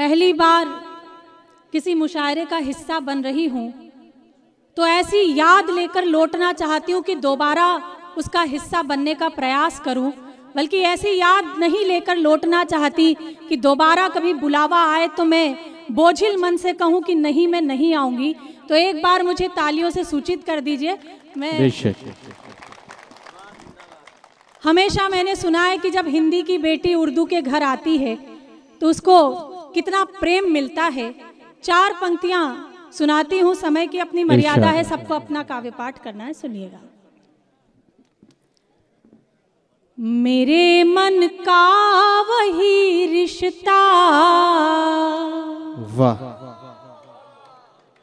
पहली बार किसी मुशायरे का हिस्सा बन रही हूँ तो ऐसी याद लेकर लौटना चाहती हूँ कि दोबारा उसका हिस्सा बनने का प्रयास करूँ बल्कि ऐसी याद नहीं लेकर लौटना चाहती कि दोबारा कभी बुलावा आए तो मैं बोझिल मन से कहूँ कि नहीं मैं नहीं आऊँगी तो एक बार मुझे तालियों से सूचित कर दीजिए मैं हमेशा मैंने सुना है कि जब हिंदी की बेटी उर्दू के घर आती है तो उसको कितना प्रेम मिलता है चार पंक्तियां सुनाती हूं समय की अपनी मर्यादा है सबको अपना काव्य पाठ करना है सुनिएगा मेरे मन का वही रिश्ता वाह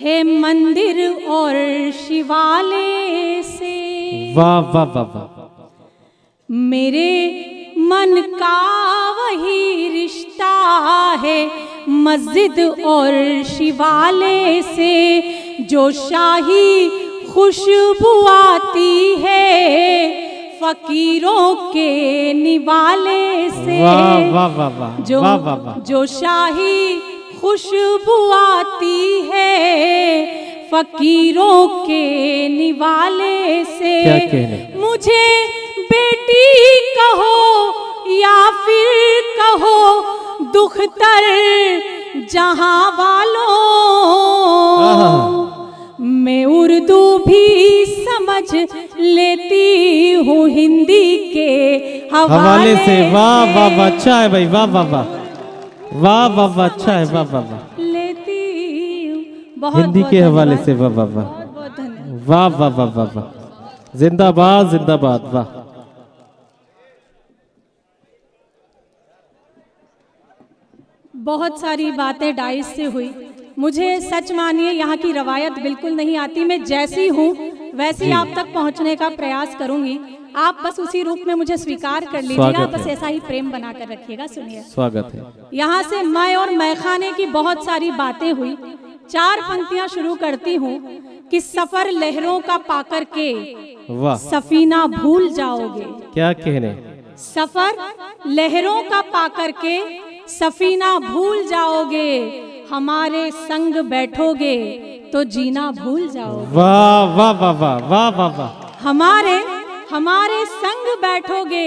हे मंदिर और शिवालय से वाह वाह वाह वाह मेरे मन का वही रिश्ता है मस्जिद और शिवालय से जो शाही खुशबू आती है फकीरों के निवाले से वा, वा, वा, जो जो शाही खुशबू आती है फकीरों के निवाले से मुझे बेटी कहो या फिर कहो दुख तर जहां वालों मैं उर्दू भी समझ लेती हूँ हिंदी के हवाले से वाह वाह वाह अच्छा है भाई वाह वाह वाह वाह वाह वाह अच्छा है वाह वाह वाह लेती हूँ हिंदी के हवाले से वाह वाह वाह वाह वाह वाह वाह वाह जिंदाबाद जिंदाबाद वाह बहुत सारी बातें डाइस से हुई मुझे सच मानिए यहाँ की रवायत बिल्कुल नहीं आती मैं जैसी हूँ वैसी आप तक पहुँचने का प्रयास करूंगी आप बस उसी रूप में मुझे स्वीकार कर लीजिएगा बस ऐसा ही प्रेम बना कर रखिएगा सुनिए स्वागत है यहाँ से मैं और मैखाने की बहुत सारी बातें हुई चार पंक्तियाँ शुरू करती हूँ कि सफर लहरों का पाकर के सफीना भूल जाओगे क्या कहने सफर लहरों का पाकर के सफीना भूल जाओगे हमारे संग बैठोगे तो जीना भूल जाओगे वाह वाह वाह वाह वाह वाह वाह हमारे हमारे संग बैठोगे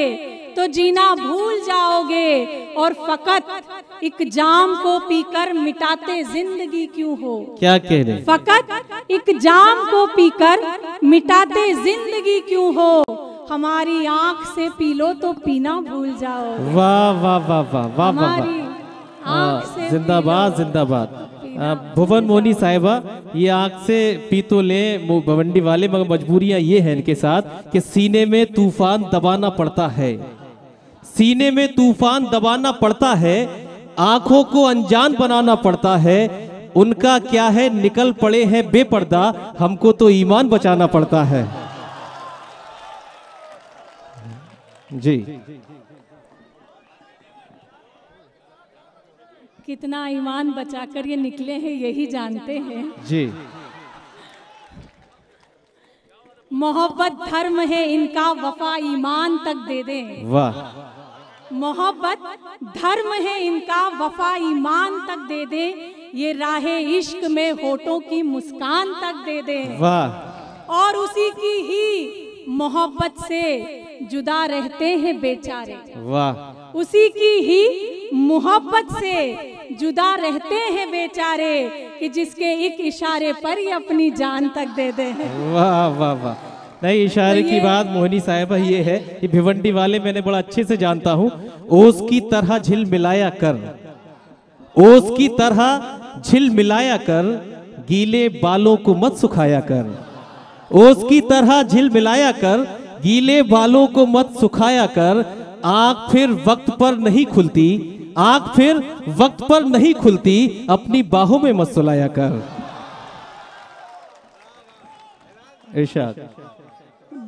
तो जीना भूल जाओगे और फकत एक जाम को पीकर मिटाते जिंदगी क्यों हो क्या कह रहे फकत एक जाम को पीकर मिटाते जिंदगी क्यों हो हमारी आंख से पी लो तो पीना भूल जाओ वाह वाह वाह वाह वाह वाह हाँ, जिंदाबाद तो जिंदाबाद हाँ, भुवन मोनी साहिबा ये आंख से पी तो ले भवंडी वाले मगर मजबूरियां ये हैं इनके साथ कि सीने में तूफान दबाना पड़ता है सीने में तूफान दबाना पड़ता है आंखों को अनजान बनाना पड़ता है उनका क्या है निकल पड़े हैं बेपर्दा हमको तो ईमान बचाना पड़ता है जी कितना ईमान बचाकर ये निकले हैं यही जानते हैं जी मोहब्बत धर्म है इनका वफा ईमान तक दे दे वाह मोहब्बत धर्म है इनका वफा ईमान तक दे दे ये राहे इश्क में होठों की मुस्कान तक दे दे वाह और उसी की ही मोहब्बत से जुदा रहते हैं बेचारे वाह उसी की ही मोहब्बत से जुदा रहते हैं बेचारे कि जिसके एक इशारे पर ही अपनी जान तक दे दे वाह वाह वाह नहीं इशारे तो की बात मोहिनी साहिबा ये है कि भिवंडी वाले मैंने बड़ा अच्छे से जानता हूँ ओस की तरह झिल मिलाया कर ओस की तरह झिल मिलाया कर गीले बालों को मत सुखाया कर ओस की तरह झिल मिलाया कर गीले बालों को मत सुखाया कर आग फिर वक्त पर नहीं खुलती आग फिर वक्त पर नहीं खुलती अपनी बाहों में मत सुलाया कर इर्शाद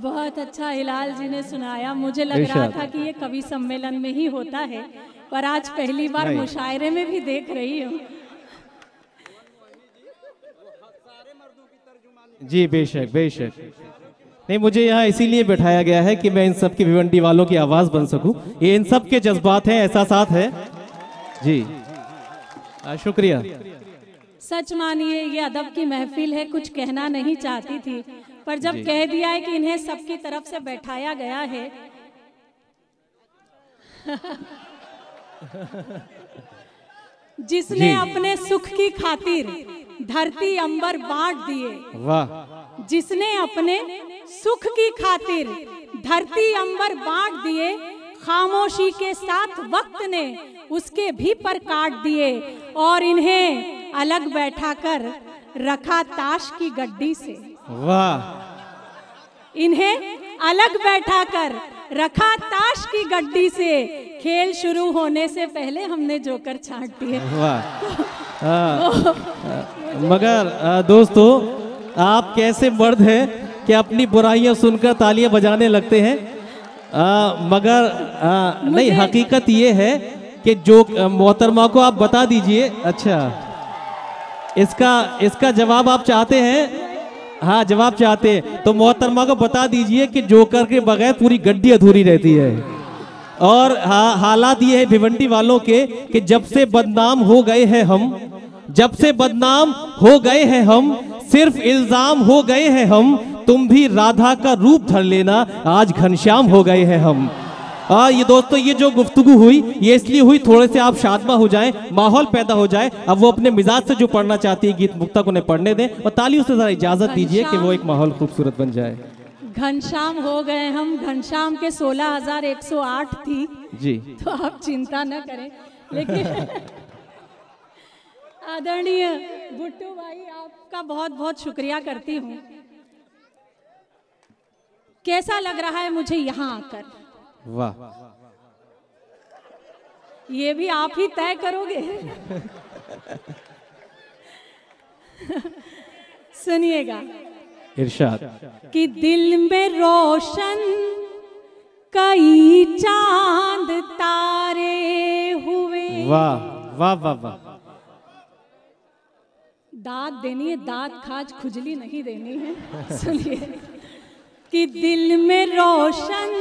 बहुत अच्छा हिलाल जी ने सुनाया मुझे लग रहा था कि ये कवि सम्मेलन में ही होता है पर आज पहली बार मुशायरे में भी देख रही हूँ जी बेशक बेशक नहीं मुझे यहाँ इसीलिए बैठाया गया है कि मैं इन सब के भिवंटी वालों की आवाज़ बन सकूं ये इन सब के जज्बात हैं ऐसा साथ है जी शुक्रिया सच मानिए ये अदब की महफिल है कुछ कहना नहीं चाहती थी पर जब कह दिया है कि इन्हें सबकी तरफ से बैठाया गया है जिसने अपने सुख की खातिर धरती अंबर बांट दिए वाह जिसने अपने सुख की खातिर धरती अंबर बांट दिए खामोशी के साथ वक्त ने उसके भी पर काट दिए और इन्हें अलग बैठा कर रखा ताश की गड्डी से वाह इन्हें अलग बैठा कर रखा ताश की गड्डी से खेल शुरू होने से पहले हमने जोकर छाट दिए वाह तो हाँ। मगर दोस्तों आप कैसे मर्द हैं कि अपनी बुराइयां सुनकर तालियां बजाने लगते हैं आ, मगर आ, नहीं हकीकत ये है कि जो मोहतरमा को आप बता दीजिए अच्छा इसका इसका जवाब आप चाहते हैं हाँ जवाब चाहते हैं तो मोहतरमा को बता दीजिए कि जोकर के बगैर पूरी गड्डी अधूरी रहती है और हा, हालात ये है भिवंटी वालों के कि जब से बदनाम हो गए हैं हम जब से बदनाम हो गए हैं हम सिर्फ इल्जाम हो गए हैं हम तुम भी राधा का रूप धर लेना आज घनश्याम हो गए हैं हम आ, ये दोस्तों ये जो गुफ्तगु हुई ये इसलिए हुई थोड़े से आप शादमा हो जाएं माहौल पैदा हो जाए अब वो अपने मिजाज से जो पढ़ना चाहती है गीत मुक्ता को उन्हें पढ़ने दें और तालियों से ज़रा इजाज़त दीजिए कि वो एक माहौल खूबसूरत बन जाए घनश्याम हो गए हम घनश्याम के 16,108 थी जी तो आप चिंता न करें लेकिन आदरणीय भुट्टू भाई आपका बहुत बहुत शुक्रिया करती हूँ कैसा लग रहा है मुझे यहाँ आकर वाह ये भी आप ही तय करोगे सुनिएगा इरशाद कि दिल में रोशन कई चांद तारे हुए वाह वाह वाह वाह दाद देनी है दाद खाज खुजली नहीं देनी है सुनिए कि दिल में रोशन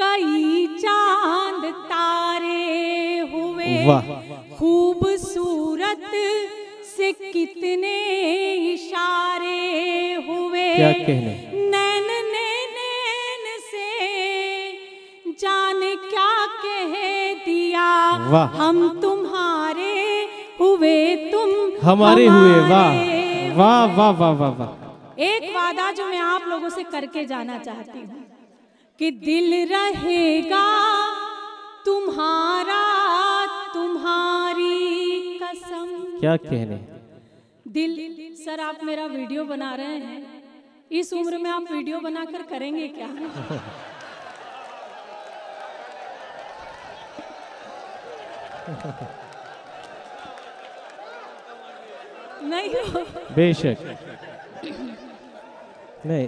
कई चांद तारे हुए खूबसूरत से कितने इशारे हुए क्या कहने नैन ने नैन से जाने क्या कह दिया हम तुम्हारे हुए तुम हमारे, हुए वाह वाह वाह वाह वाह वा। एक वादा जो मैं आप लोगों से करके जाना चाहती हूँ कि दिल रहेगा तुम्हारा तुम्हारी कसम क्या कहने दिल सर आप मेरा वीडियो बना रहे हैं इस उम्र में आप वीडियो बनाकर करेंगे क्या नहीं हो बेशक नहीं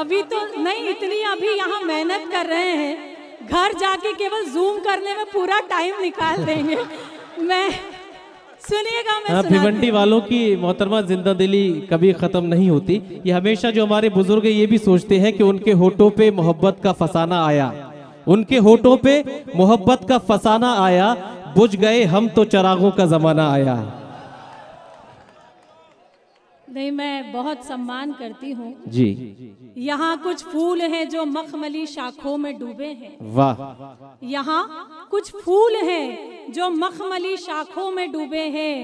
अभी तो नहीं इतनी अभी यहाँ मेहनत कर रहे हैं घर जाके केवल जूम करने में पूरा टाइम निकाल देंगे मैं सुनिएगा मैं हाँ, भिवंडी वालों की मोहतरमा जिंदा दिली कभी खत्म नहीं होती ये हमेशा जो हमारे बुजुर्ग ये भी सोचते हैं कि उनके होठों पे मोहब्बत का फसाना आया उनके होठों पे मोहब्बत का फसाना आया बुझ गए हम तो चरागों का जमाना आया नहीं मैं बहुत सम्मान करती हूँ जी यहाँ कुछ फूल हैं जो मखमली शाखों में डूबे हैं वाह यहाँ कुछ फूल हैं जो मखमली शाखों में डूबे हैं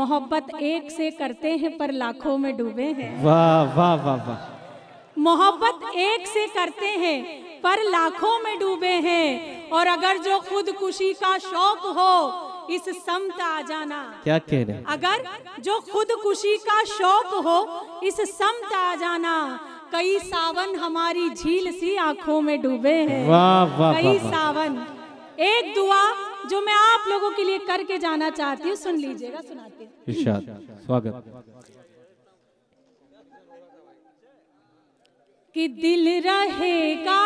मोहब्बत एक से करते हैं पर लाखों में डूबे हैं वाह वाह वाह वाह मोहब्बत एक से करते हैं पर लाखों में डूबे हैं और अगर जो खुदकुशी का शौक हो इस समत आ जाना क्या कह रहे अगर जो खुदकुशी का शौक हो इस समत आ जाना कई सावन हमारी झील सी आंखों में डूबे हैं कई सावन एक दुआ जो मैं आप लोगों के लिए करके जाना चाहती हूँ सुन लीजिएगा सुनाती स्वागत कि दिल रहेगा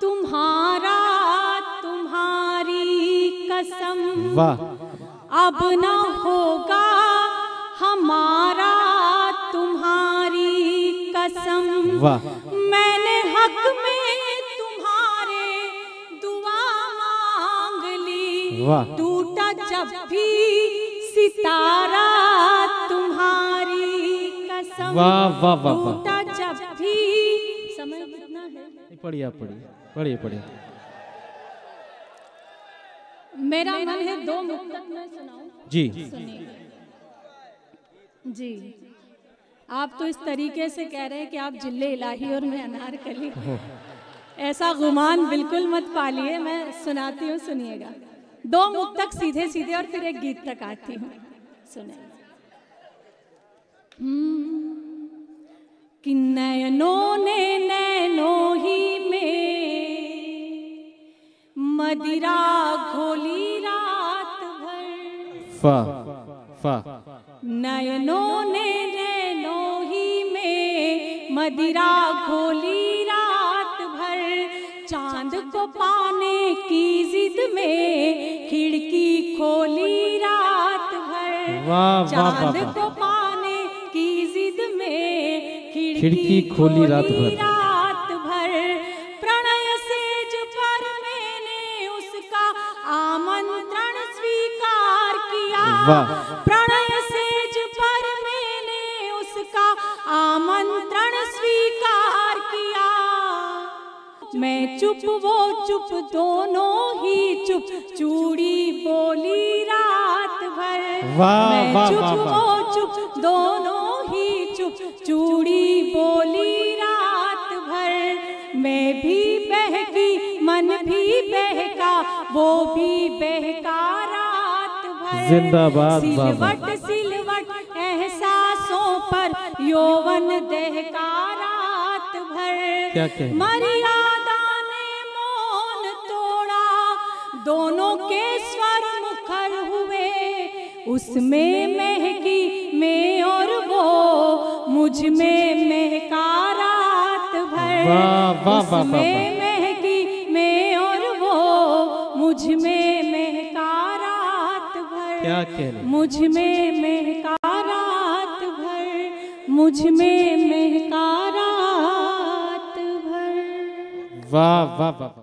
तुम्हारा तुम्हारा करम वाह अब ना होगा हमारा तुम्हारी कसम वाह मैंने हक में तुम्हारे दुआ मांग ली वाह टूटा जब भी सितारा तुम्हारी कसम वाह वाह वाह टूटा जब भी समय कितना है बढ़िया बढ़िया बढ़िया बढ़िया मेरा मन है दो मुक्तक मैं सुनाऊं जी सुनिए जी आप तो इस तरीके से कह रहे हैं कि आप जिले इलाही और मैं अनारकली ऐसा गुमान बिल्कुल मत पालिए मैं सुनाती हूँ सुनिएगा दो मुक्तक सीधे सीधे और फिर एक गीत तक आती हूँ सुने हम्म। कि नैनों ने नैनों मदिरा घोली रात भर फा फा नयनों ने नैनों ही में मदिरा घोली रात भर चांद को पाने की जिद में खिड़की खोली रात भर चांद को पाने की जिद में खिड़की खोली रात भर वाह प्रणय सेज पर मैंने उसका आमंत्रण स्वीकार किया मैं चुप वो चुप दोनों ही चुप चूड़ी बोली रात भर मैं चुप वो चुप दोनों ही चुप चूड़ी बोली रात भर मैं भी बहकी मन भी बहका वो भी बहका जिंदाबाद सिलवट सिलवट एहसासों पर यौवन देह का रात भर क्या कहे मर्यादा ने मौन तोड़ा दोनों के स्वर मुखर हुए उसमें महकी में और वो मुझ में महका रात भर वाह वाह वाह क्या मुझ में मेहकारात भर मुझ में मेहकारात भर वाह वाह वाह